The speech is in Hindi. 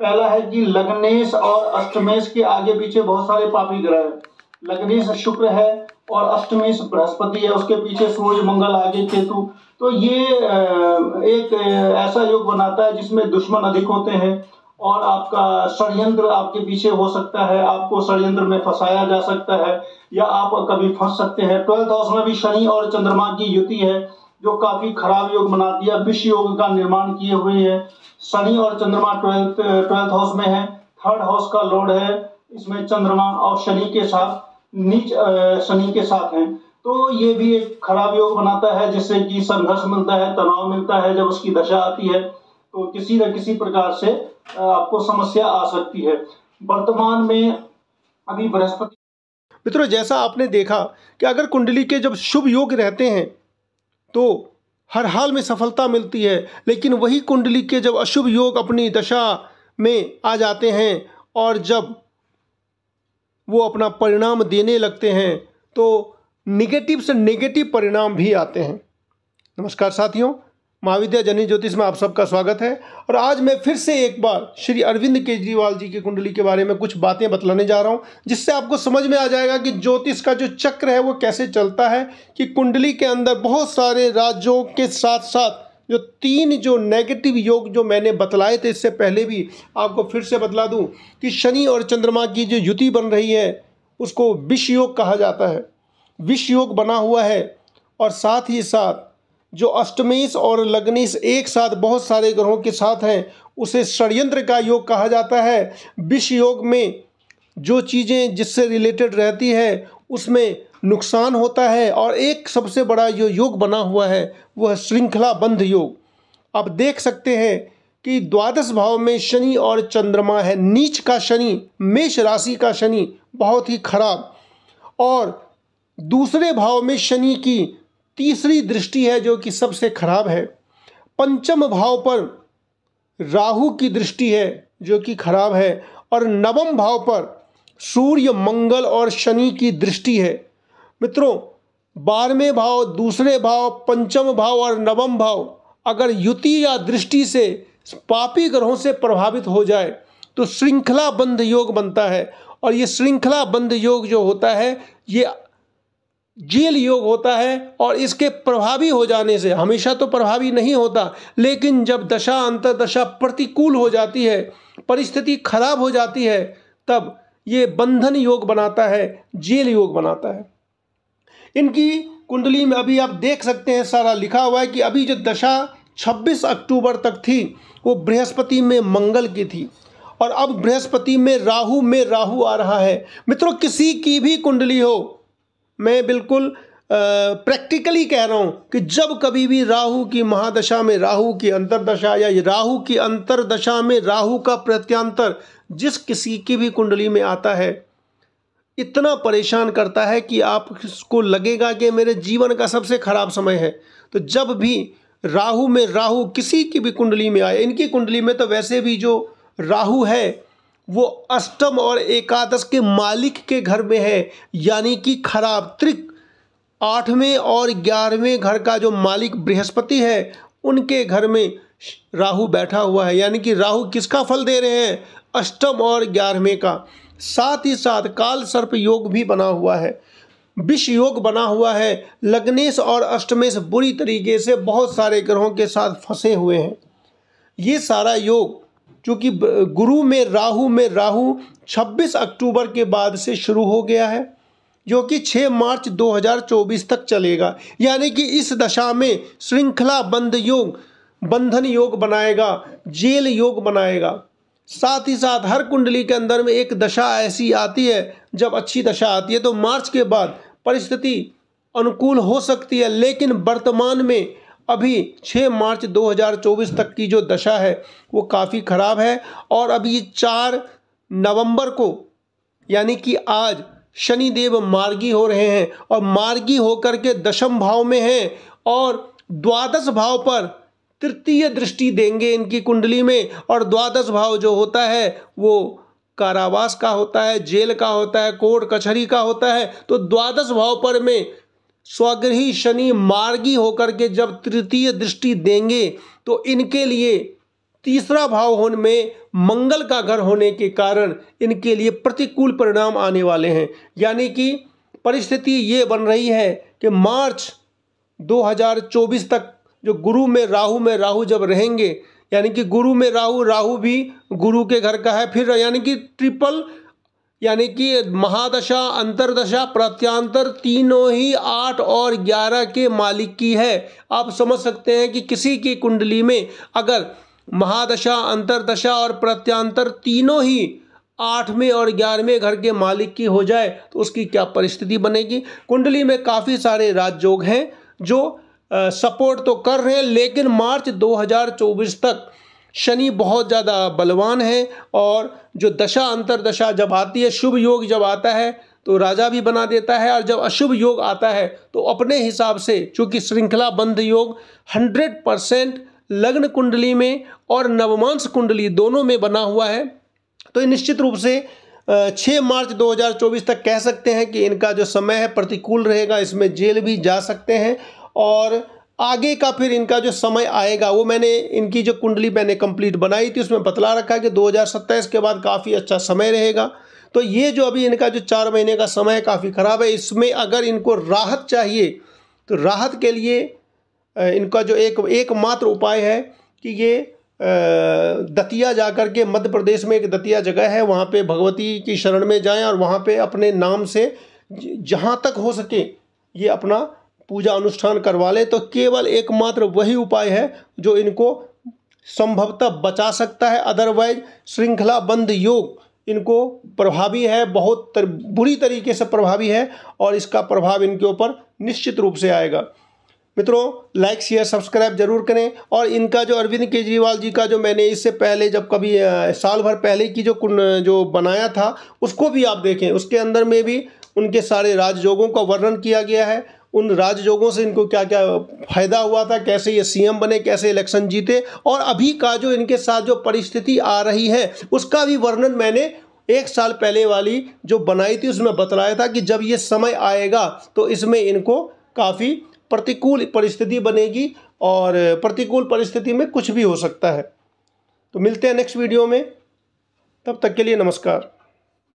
पहला है कि लग्नेश और अष्टमेश के आगे पीछे बहुत सारे पापी ग्रह है लग्नेश शुक्र है और अष्टमेश बृहस्पति है उसके पीछे सूर्य मंगल आगे केतु तो ये एक ऐसा योग बनाता है जिसमें दुश्मन अधिक होते हैं और आपका षडयंत्र आपके पीछे हो सकता है आपको षडयंत्र में फंसाया जा सकता है या आप कभी फंस सकते हैं ट्वेल्थ हाउस में भी शनि और चंद्रमा की युति है जो काफी खराब योग बना दिया विश्व योग का निर्माण किए हुए है शनि और चंद्रमा ट्वेल्थ ट्वेल्थ हाउस में है थर्ड हाउस का लॉर्ड है इसमें चंद्रमा और शनि के साथ नीच शनि के साथ हैं तो ये भी एक खराब योग बनाता है जिससे कि संघर्ष मिलता है तनाव मिलता है जब उसकी दशा आती है तो किसी न किसी प्रकार से आपको समस्या आ सकती है वर्तमान में अभी बृहस्पति मित्रों जैसा आपने देखा कि अगर कुंडली के जब शुभ योग रहते हैं तो हर हाल में सफलता मिलती है लेकिन वही कुंडली के जब अशुभ योग अपनी दशा में आ जाते हैं और जब वो अपना परिणाम देने लगते हैं तो निगेटिव से निगेटिव परिणाम भी आते हैं नमस्कार साथियों महाविद्या जनी ज्योतिष में आप सबका स्वागत है और आज मैं फिर से एक बार श्री अरविंद केजरीवाल जी की कुंडली के बारे में कुछ बातें बतलाने जा रहा हूं जिससे आपको समझ में आ जाएगा कि ज्योतिष का जो चक्र है वो कैसे चलता है कि कुंडली के अंदर बहुत सारे राज्यों के साथ साथ जो तीन जो नेगेटिव योग जो मैंने बतलाए थे इससे पहले भी आपको फिर से बतला दूँ कि शनि और चंद्रमा की जो युति बन रही है उसको विष योग कहा जाता है विष योग बना हुआ है और साथ ही साथ जो अष्टमेश और लग्नीश एक साथ बहुत सारे ग्रहों के साथ हैं उसे षड्यंत्र का योग कहा जाता है विष योग में जो चीज़ें जिससे रिलेटेड रहती है उसमें नुकसान होता है और एक सबसे बड़ा जो योग बना हुआ है वह श्रृंखलाबंध योग आप देख सकते हैं कि द्वादश भाव में शनि और चंद्रमा है नीच का शनि मेष राशि का शनि बहुत ही खराब और दूसरे भाव में शनि की तीसरी दृष्टि है जो कि सबसे खराब है पंचम भाव पर राहु की दृष्टि है जो कि खराब है और नवम भाव पर सूर्य मंगल और शनि की दृष्टि है मित्रों बारहवें भाव दूसरे भाव पंचम भाव और नवम भाव अगर युति या दृष्टि से पापी ग्रहों से प्रभावित हो जाए तो श्रृंखला बंध योग बनता है और ये श्रृंखला बंध योग जो होता है ये जेल योग होता है और इसके प्रभावी हो जाने से हमेशा तो प्रभावी नहीं होता लेकिन जब दशा अंतरदशा प्रतिकूल हो जाती है परिस्थिति खराब हो जाती है तब ये बंधन योग बनाता है जेल योग बनाता है इनकी कुंडली में अभी आप देख सकते हैं सारा लिखा हुआ है कि अभी जो दशा 26 अक्टूबर तक थी वो बृहस्पति में मंगल की थी और अब बृहस्पति में राहु में राहु आ रहा है मित्रों किसी की भी कुंडली हो मैं बिल्कुल प्रैक्टिकली कह रहा हूँ कि जब कभी भी राहु की महादशा में राहु की अंतरदशा या राहु की अंतरदशा में राहु का प्रत्यंतर जिस किसी की भी कुंडली में आता है इतना परेशान करता है कि आपको लगेगा कि मेरे जीवन का सबसे खराब समय है तो जब भी राहु में राहु किसी की भी कुंडली में आए इनकी कुंडली में तो वैसे भी जो राहु है वो अष्टम और एकादश के मालिक के घर में है यानी कि खराब त्रिक आठवें और ग्यारहवें घर का जो मालिक बृहस्पति है उनके घर में राहु बैठा हुआ है यानी कि राहु किसका फल दे रहे हैं अष्टम और ग्यारहवें का साथ ही साथ काल सर्प योग भी बना हुआ है विष योग बना हुआ है लग्नेश और अष्टमेश बुरी तरीके से बहुत सारे ग्रहों के साथ फंसे हुए हैं ये सारा योग क्योंकि गुरु में राहु में राहु 26 अक्टूबर के बाद से शुरू हो गया है जो कि 6 मार्च 2024 तक चलेगा यानी कि इस दशा में श्रृंखला बंद योग बंधन योग बनाएगा जेल योग बनाएगा साथ ही साथ हर कुंडली के अंदर में एक दशा ऐसी आती है जब अच्छी दशा आती है तो मार्च के बाद परिस्थिति अनुकूल हो सकती है लेकिन वर्तमान में अभी 6 मार्च 2024 तक की जो दशा है वो काफ़ी ख़राब है और अभी चार नवंबर को यानी कि आज शनिदेव मार्गी हो रहे हैं और मार्गी होकर के दशम भाव में हैं और द्वादश भाव पर तृतीय दृष्टि देंगे इनकी कुंडली में और द्वादश भाव जो होता है वो कारावास का होता है जेल का होता है कोर्ट कचहरी का होता है तो द्वादश भाव पर में स्वग्रही शनि मार्गी होकर के जब तृतीय दृष्टि देंगे तो इनके लिए तीसरा भाव होने में मंगल का घर होने के कारण इनके लिए प्रतिकूल परिणाम आने वाले हैं यानी कि परिस्थिति ये बन रही है कि मार्च 2024 तक जो गुरु में राहु में राहु जब रहेंगे यानी कि गुरु में राहु राहु भी गुरु के घर का है फिर यानी कि ट्रिपल यानी कि महादशा अंतरदशा प्रत्यांतर तीनों ही आठ और ग्यारह के मालिक की है आप समझ सकते हैं कि किसी की कुंडली में अगर महादशा अंतरदशा और प्रत्यांतर तीनों ही आठवें और ग्यारहवें घर के मालिक की हो जाए तो उसकी क्या परिस्थिति बनेगी कुंडली में काफ़ी सारे राजयोग हैं जो सपोर्ट तो कर रहे हैं लेकिन मार्च 2024 तक शनि बहुत ज़्यादा बलवान है और जो दशा अंतरदशा जब आती है शुभ योग जब आता है तो राजा भी बना देता है और जब अशुभ योग आता है तो अपने हिसाब से चूँकि श्रृंखलाबंध योग हंड्रेड परसेंट लग्न कुंडली में और नवमांश कुंडली दोनों में बना हुआ है तो निश्चित रूप से छः मार्च 2024 तक कह सकते हैं कि इनका जो समय है प्रतिकूल रहेगा इसमें जेल भी जा सकते हैं और आगे का फिर इनका जो समय आएगा वो मैंने इनकी जो कुंडली मैंने कंप्लीट बनाई थी उसमें बतला रखा है कि दो के बाद काफ़ी अच्छा समय रहेगा तो ये जो अभी इनका जो चार महीने का समय काफ़ी ख़राब है इसमें अगर इनको राहत चाहिए तो राहत के लिए इनका जो एक एकमात्र उपाय है कि ये दतिया जाकर के मध्य प्रदेश में एक दतिया जगह है वहाँ पे भगवती की शरण में जाएं और वहाँ पे अपने नाम से जहाँ तक हो सके ये अपना पूजा अनुष्ठान करवा ले तो केवल एकमात्र वही उपाय है जो इनको संभवतः बचा सकता है अदरवाइज श्रृंखलाबंद योग इनको प्रभावी है बहुत तर, बुरी तरीके से प्रभावी है और इसका प्रभाव इनके ऊपर निश्चित रूप से आएगा मित्रों लाइक शेयर सब्सक्राइब जरूर करें और इनका जो अरविंद केजरीवाल जी का जो मैंने इससे पहले जब कभी साल भर पहले की जो जो बनाया था उसको भी आप देखें उसके अंदर में भी उनके सारे राजयोगों का वर्णन किया गया है उन राजयोगों से इनको क्या क्या फायदा हुआ था कैसे ये सीएम बने कैसे इलेक्शन जीते और अभी का जो इनके साथ जो परिस्थिति आ रही है उसका भी वर्णन मैंने एक साल पहले वाली जो बनाई थी उसमें बतलाया था कि जब ये समय आएगा तो इसमें इनको काफ़ी प्रतिकूल परिस्थिति बनेगी और प्रतिकूल परिस्थिति में कुछ भी हो सकता है तो मिलते हैं नेक्स्ट वीडियो में तब तक के लिए नमस्कार